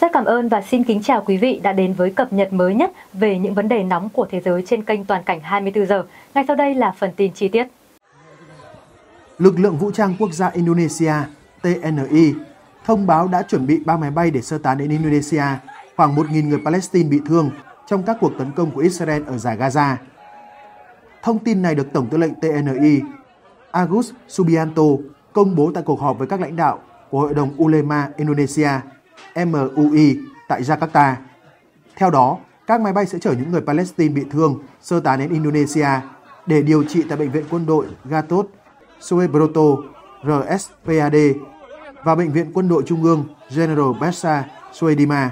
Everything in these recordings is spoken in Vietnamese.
Rất cảm ơn và xin kính chào quý vị đã đến với cập nhật mới nhất về những vấn đề nóng của thế giới trên kênh Toàn cảnh 24 giờ. Ngay sau đây là phần tin chi tiết. Lực lượng vũ trang quốc gia Indonesia TNI thông báo đã chuẩn bị 3 máy bay để sơ tán đến Indonesia khoảng 1.000 người Palestine bị thương trong các cuộc tấn công của Israel ở giải Gaza. Thông tin này được Tổng tư lệnh TNI Agus Subianto công bố tại cuộc họp với các lãnh đạo của Hội đồng Ulema Indonesia MUI tại Jakarta. Theo đó, các máy bay sẽ chở những người Palestine bị thương sơ tán đến Indonesia để điều trị tại Bệnh viện quân đội Gatot Soebroto, RSPAD và Bệnh viện quân đội Trung ương General Bessa Suedima.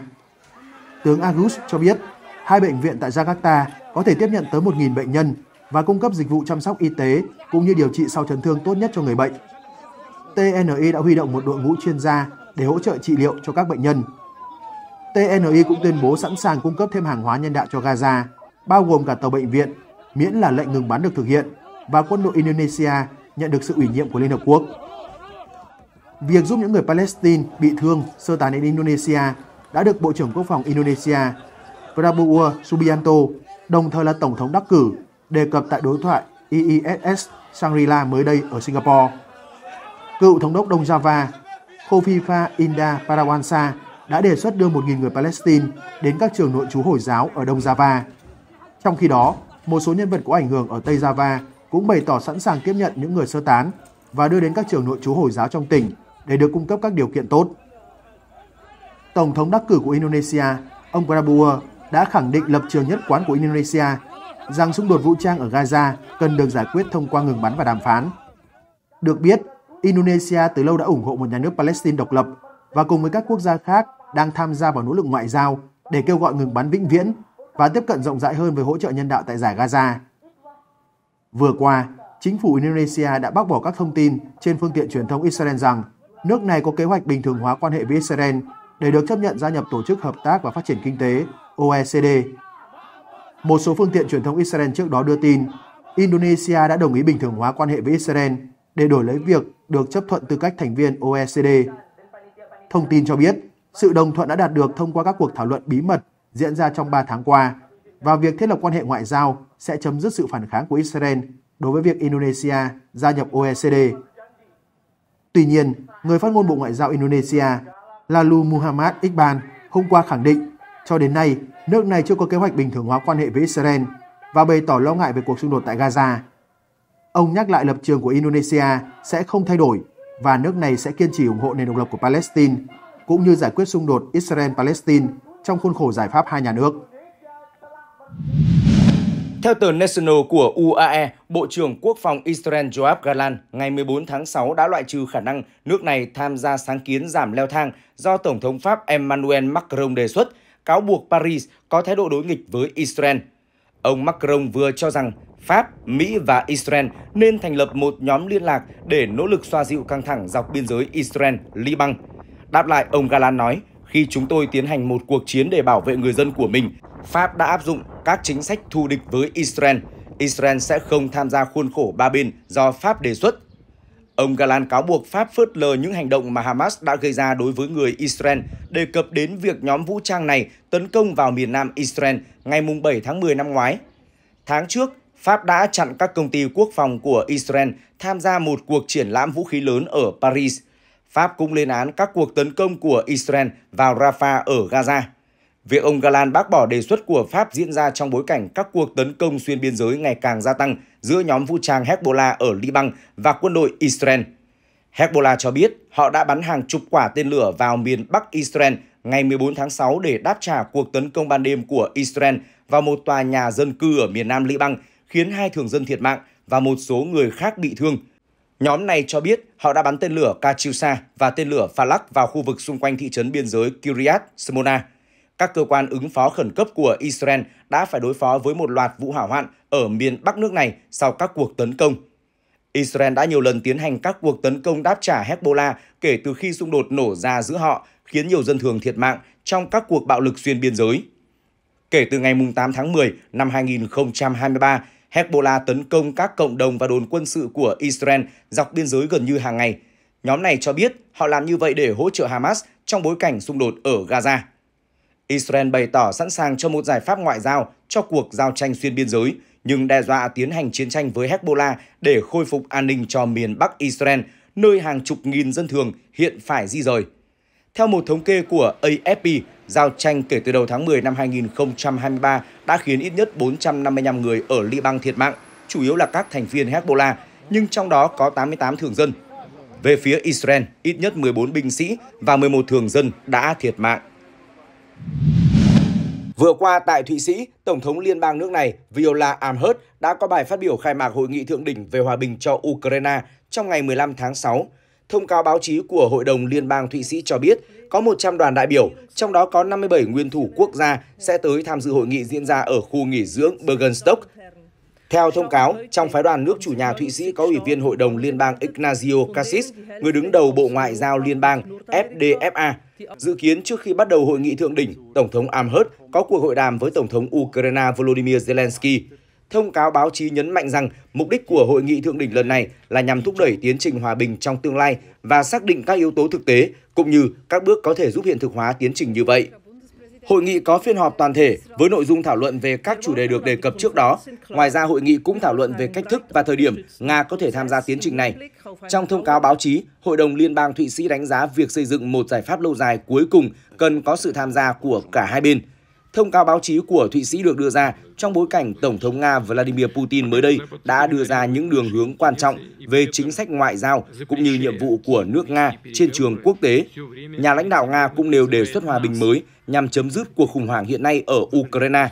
Tướng Agus cho biết, hai bệnh viện tại Jakarta có thể tiếp nhận tới 1.000 bệnh nhân và cung cấp dịch vụ chăm sóc y tế cũng như điều trị sau chấn thương tốt nhất cho người bệnh. TNI đã huy động một đội ngũ chuyên gia để hỗ trợ trị liệu cho các bệnh nhân. TNI cũng tuyên bố sẵn sàng cung cấp thêm hàng hóa nhân đạo cho Gaza, bao gồm cả tàu bệnh viện, miễn là lệnh ngừng bắn được thực hiện và quân đội Indonesia nhận được sự ủy nhiệm của Liên Hợp Quốc. Việc giúp những người Palestine bị thương sơ tán đến Indonesia đã được Bộ trưởng Quốc phòng Indonesia Prabowo Subianto, đồng thời là Tổng thống đắc cử, đề cập tại đối thoại IISS Shangri-La mới đây ở Singapore. Cựu Thống đốc Đông Java Khofifa Inda Parawansa đã đề xuất đưa 1.000 người Palestine đến các trường nội trú Hồi giáo ở Đông Java. Trong khi đó, một số nhân vật có ảnh hưởng ở Tây Java cũng bày tỏ sẵn sàng tiếp nhận những người sơ tán và đưa đến các trường nội trú Hồi giáo trong tỉnh để được cung cấp các điều kiện tốt. Tổng thống đắc cử của Indonesia, ông Prabowo đã khẳng định lập trường nhất quán của Indonesia rằng xung đột vũ trang ở Gaza cần được giải quyết thông qua ngừng bắn và đàm phán. Được biết, Indonesia từ lâu đã ủng hộ một nhà nước Palestine độc lập và cùng với các quốc gia khác đang tham gia vào nỗ lực ngoại giao để kêu gọi ngừng bắn vĩnh viễn và tiếp cận rộng rãi hơn với hỗ trợ nhân đạo tại giải Gaza. Vừa qua, chính phủ Indonesia đã bác bỏ các thông tin trên phương tiện truyền thông Israel rằng nước này có kế hoạch bình thường hóa quan hệ với Israel để được chấp nhận gia nhập Tổ chức Hợp tác và Phát triển Kinh tế OECD. Một số phương tiện truyền thông Israel trước đó đưa tin Indonesia đã đồng ý bình thường hóa quan hệ với Israel để đổi lấy việc được chấp thuận tư cách thành viên OECD. Thông tin cho biết, sự đồng thuận đã đạt được thông qua các cuộc thảo luận bí mật diễn ra trong 3 tháng qua và việc thiết lập quan hệ ngoại giao sẽ chấm dứt sự phản kháng của Israel đối với việc Indonesia gia nhập OECD. Tuy nhiên, người phát ngôn Bộ Ngoại giao Indonesia Lalu Muhammad Iqbal hôm qua khẳng định cho đến nay nước này chưa có kế hoạch bình thường hóa quan hệ với Israel và bày tỏ lo ngại về cuộc xung đột tại Gaza Ông nhắc lại lập trường của Indonesia sẽ không thay đổi và nước này sẽ kiên trì ủng hộ nền độc lập của Palestine cũng như giải quyết xung đột Israel-Palestine trong khuôn khổ giải pháp hai nhà nước. Theo tờ National của UAE, Bộ trưởng Quốc phòng Israel Joab Galan ngày 14 tháng 6 đã loại trừ khả năng nước này tham gia sáng kiến giảm leo thang do Tổng thống Pháp Emmanuel Macron đề xuất, cáo buộc Paris có thái độ đối nghịch với Israel. Ông Macron vừa cho rằng Pháp, Mỹ và Israel nên thành lập một nhóm liên lạc để nỗ lực xoa dịu căng thẳng dọc biên giới Israel-Liban. Đáp lại, ông Galan nói, khi chúng tôi tiến hành một cuộc chiến để bảo vệ người dân của mình, Pháp đã áp dụng các chính sách thù địch với Israel. Israel sẽ không tham gia khuôn khổ ba bên do Pháp đề xuất. Ông Galan cáo buộc Pháp phớt lờ những hành động mà Hamas đã gây ra đối với người Israel, đề cập đến việc nhóm vũ trang này tấn công vào miền nam Israel ngày 7 tháng 10 năm ngoái. Tháng trước, Pháp đã chặn các công ty quốc phòng của Israel tham gia một cuộc triển lãm vũ khí lớn ở Paris. Pháp cũng lên án các cuộc tấn công của Israel vào Rafah ở Gaza. Việc ông Galan bác bỏ đề xuất của Pháp diễn ra trong bối cảnh các cuộc tấn công xuyên biên giới ngày càng gia tăng giữa nhóm vũ trang Hezbollah ở Liban và quân đội Israel. Hezbollah cho biết họ đã bắn hàng chục quả tên lửa vào miền Bắc Israel ngày 14 tháng 6 để đáp trả cuộc tấn công ban đêm của Israel vào một tòa nhà dân cư ở miền nam Liban khiến hai thường dân thiệt mạng và một số người khác bị thương. Nhóm này cho biết họ đã bắn tên lửa Katyusha và tên lửa Falak vào khu vực xung quanh thị trấn biên giới Kiryat Smona. Các cơ quan ứng phó khẩn cấp của Israel đã phải đối phó với một loạt vụ hỏa hoạn ở miền Bắc nước này sau các cuộc tấn công. Israel đã nhiều lần tiến hành các cuộc tấn công đáp trả Hezbollah kể từ khi xung đột nổ ra giữa họ, khiến nhiều dân thường thiệt mạng trong các cuộc bạo lực xuyên biên giới. Kể từ ngày 8 tháng 10 năm 2023, Hezbollah tấn công các cộng đồng và đồn quân sự của Israel dọc biên giới gần như hàng ngày. Nhóm này cho biết họ làm như vậy để hỗ trợ Hamas trong bối cảnh xung đột ở Gaza. Israel bày tỏ sẵn sàng cho một giải pháp ngoại giao cho cuộc giao tranh xuyên biên giới, nhưng đe dọa tiến hành chiến tranh với Hezbollah để khôi phục an ninh cho miền Bắc Israel, nơi hàng chục nghìn dân thường hiện phải di rời. Theo một thống kê của AFP, giao tranh kể từ đầu tháng 10 năm 2023 đã khiến ít nhất 455 người ở Liban thiệt mạng, chủ yếu là các thành viên Hezbollah, nhưng trong đó có 88 thường dân. Về phía Israel, ít nhất 14 binh sĩ và 11 thường dân đã thiệt mạng. Vừa qua tại Thụy Sĩ, Tổng thống liên bang nước này Viola Amherst đã có bài phát biểu khai mạc hội nghị thượng đỉnh về hòa bình cho Ukraine trong ngày 15 tháng 6 Thông cáo báo chí của Hội đồng Liên bang Thụy Sĩ cho biết có 100 đoàn đại biểu, trong đó có 57 nguyên thủ quốc gia sẽ tới tham dự hội nghị diễn ra ở khu nghỉ dưỡng Bergenstock. Theo thông cáo, trong phái đoàn nước chủ nhà Thụy Sĩ có Ủy viên Hội đồng Liên bang Ignazio Cassis, người đứng đầu Bộ Ngoại giao Liên bang FDFA. Dự kiến trước khi bắt đầu hội nghị thượng đỉnh, Tổng thống Amherst có cuộc hội đàm với Tổng thống Ukraine Volodymyr Zelensky thông cáo báo chí nhấn mạnh rằng mục đích của hội nghị thượng đỉnh lần này là nhằm thúc đẩy tiến trình hòa bình trong tương lai và xác định các yếu tố thực tế cũng như các bước có thể giúp hiện thực hóa tiến trình như vậy. Hội nghị có phiên họp toàn thể với nội dung thảo luận về các chủ đề được đề cập trước đó. Ngoài ra, hội nghị cũng thảo luận về cách thức và thời điểm Nga có thể tham gia tiến trình này. Trong thông cáo báo chí, Hội đồng Liên bang Thụy Sĩ đánh giá việc xây dựng một giải pháp lâu dài cuối cùng cần có sự tham gia của cả hai bên. Thông cáo báo chí của Thụy Sĩ được đưa ra trong bối cảnh Tổng thống Nga Vladimir Putin mới đây đã đưa ra những đường hướng quan trọng về chính sách ngoại giao cũng như nhiệm vụ của nước Nga trên trường quốc tế. Nhà lãnh đạo Nga cũng đều đề xuất hòa bình mới nhằm chấm dứt cuộc khủng hoảng hiện nay ở Ukraine.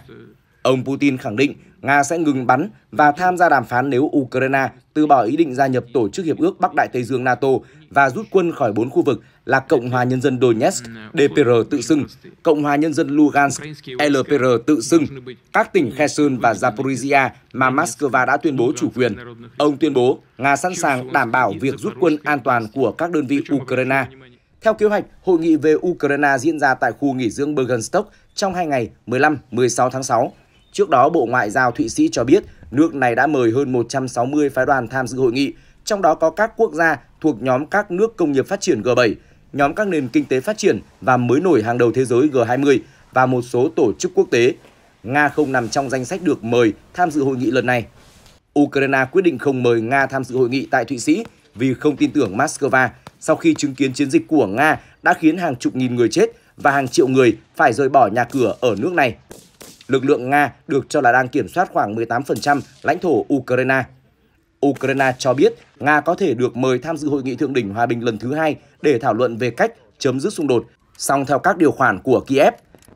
Ông Putin khẳng định Nga sẽ ngừng bắn và tham gia đàm phán nếu Ukraine từ bỏ ý định gia nhập Tổ chức Hiệp ước Bắc Đại Tây Dương NATO và rút quân khỏi bốn khu vực là Cộng hòa Nhân dân Donetsk, DPR tự xưng, Cộng hòa Nhân dân Lugansk, LPR tự xưng, các tỉnh Kherson và Zaporizhia mà Moscow đã tuyên bố chủ quyền. Ông tuyên bố Nga sẵn sàng đảm bảo việc rút quân an toàn của các đơn vị Ukraine. Theo kế hoạch, hội nghị về Ukraine diễn ra tại khu nghỉ dưỡng Bergenstock trong hai ngày 15-16 tháng 6. Trước đó, Bộ Ngoại giao Thụy Sĩ cho biết nước này đã mời hơn 160 phái đoàn tham dự hội nghị, trong đó có các quốc gia thuộc nhóm các nước công nghiệp phát triển G7, nhóm các nền kinh tế phát triển và mới nổi hàng đầu thế giới G20 và một số tổ chức quốc tế. Nga không nằm trong danh sách được mời tham dự hội nghị lần này. Ukraine quyết định không mời Nga tham dự hội nghị tại Thụy Sĩ vì không tin tưởng Moscow sau khi chứng kiến chiến dịch của Nga đã khiến hàng chục nghìn người chết và hàng triệu người phải rời bỏ nhà cửa ở nước này. Lực lượng Nga được cho là đang kiểm soát khoảng 18% lãnh thổ Ukraine Ukraine cho biết Nga có thể được mời tham dự hội nghị thượng đỉnh hòa bình lần thứ hai để thảo luận về cách chấm dứt xung đột, song theo các điều khoản của Kiev.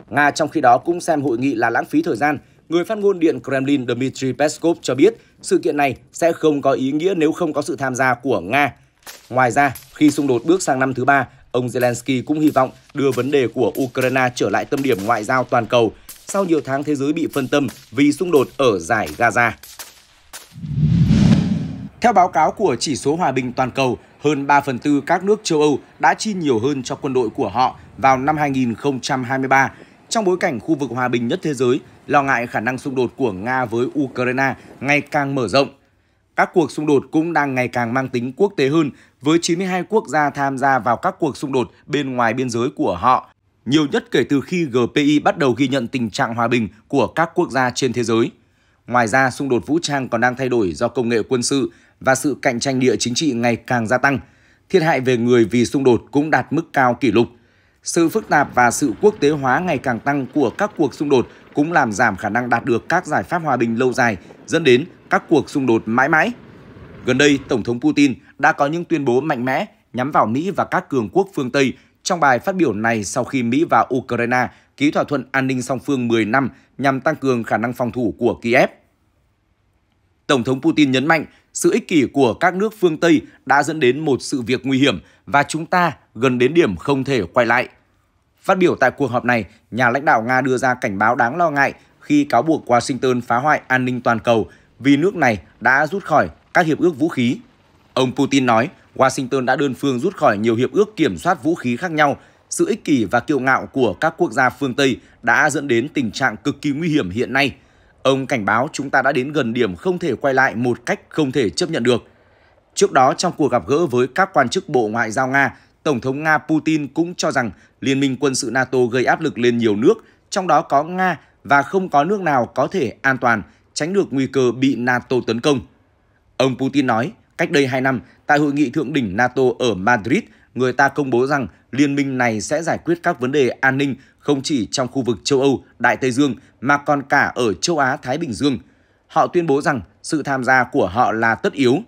Nga trong khi đó cũng xem hội nghị là lãng phí thời gian. Người phát ngôn Điện Kremlin Dmitry Peskov cho biết sự kiện này sẽ không có ý nghĩa nếu không có sự tham gia của Nga. Ngoài ra, khi xung đột bước sang năm thứ ba, ông Zelensky cũng hy vọng đưa vấn đề của Ukraine trở lại tâm điểm ngoại giao toàn cầu sau nhiều tháng thế giới bị phân tâm vì xung đột ở giải Gaza. Theo báo cáo của chỉ số hòa bình toàn cầu, hơn 3 phần tư các nước châu Âu đã chi nhiều hơn cho quân đội của họ vào năm 2023 trong bối cảnh khu vực hòa bình nhất thế giới lo ngại khả năng xung đột của Nga với Ukraine ngày càng mở rộng. Các cuộc xung đột cũng đang ngày càng mang tính quốc tế hơn với 92 quốc gia tham gia vào các cuộc xung đột bên ngoài biên giới của họ, nhiều nhất kể từ khi GPI bắt đầu ghi nhận tình trạng hòa bình của các quốc gia trên thế giới. Ngoài ra, xung đột vũ trang còn đang thay đổi do công nghệ quân sự và sự cạnh tranh địa chính trị ngày càng gia tăng. Thiệt hại về người vì xung đột cũng đạt mức cao kỷ lục. Sự phức tạp và sự quốc tế hóa ngày càng tăng của các cuộc xung đột cũng làm giảm khả năng đạt được các giải pháp hòa bình lâu dài, dẫn đến các cuộc xung đột mãi mãi. Gần đây, Tổng thống Putin đã có những tuyên bố mạnh mẽ nhắm vào Mỹ và các cường quốc phương Tây trong bài phát biểu này sau khi Mỹ và Ukraine ký thỏa thuận an ninh song phương 10 năm nhằm tăng cường khả năng phòng thủ của Kiev. Tổng thống Putin nhấn mạnh sự ích kỷ của các nước phương Tây đã dẫn đến một sự việc nguy hiểm và chúng ta gần đến điểm không thể quay lại. Phát biểu tại cuộc họp này, nhà lãnh đạo Nga đưa ra cảnh báo đáng lo ngại khi cáo buộc Washington phá hoại an ninh toàn cầu vì nước này đã rút khỏi các hiệp ước vũ khí. Ông Putin nói, Washington đã đơn phương rút khỏi nhiều hiệp ước kiểm soát vũ khí khác nhau. Sự ích kỷ và kiêu ngạo của các quốc gia phương Tây đã dẫn đến tình trạng cực kỳ nguy hiểm hiện nay – Ông cảnh báo chúng ta đã đến gần điểm không thể quay lại một cách không thể chấp nhận được. Trước đó trong cuộc gặp gỡ với các quan chức Bộ Ngoại giao Nga, Tổng thống Nga Putin cũng cho rằng Liên minh quân sự NATO gây áp lực lên nhiều nước, trong đó có Nga và không có nước nào có thể an toàn, tránh được nguy cơ bị NATO tấn công. Ông Putin nói, cách đây 2 năm, tại hội nghị thượng đỉnh NATO ở Madrid – người ta công bố rằng liên minh này sẽ giải quyết các vấn đề an ninh không chỉ trong khu vực châu Âu, Đại Tây Dương mà còn cả ở châu Á Thái Bình Dương. Họ tuyên bố rằng sự tham gia của họ là tất yếu.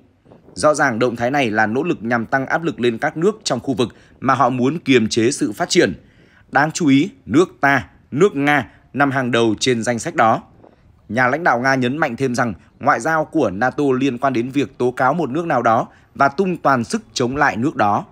Rõ ràng động thái này là nỗ lực nhằm tăng áp lực lên các nước trong khu vực mà họ muốn kiềm chế sự phát triển. Đáng chú ý, nước ta, nước Nga nằm hàng đầu trên danh sách đó. Nhà lãnh đạo Nga nhấn mạnh thêm rằng ngoại giao của NATO liên quan đến việc tố cáo một nước nào đó và tung toàn sức chống lại nước đó.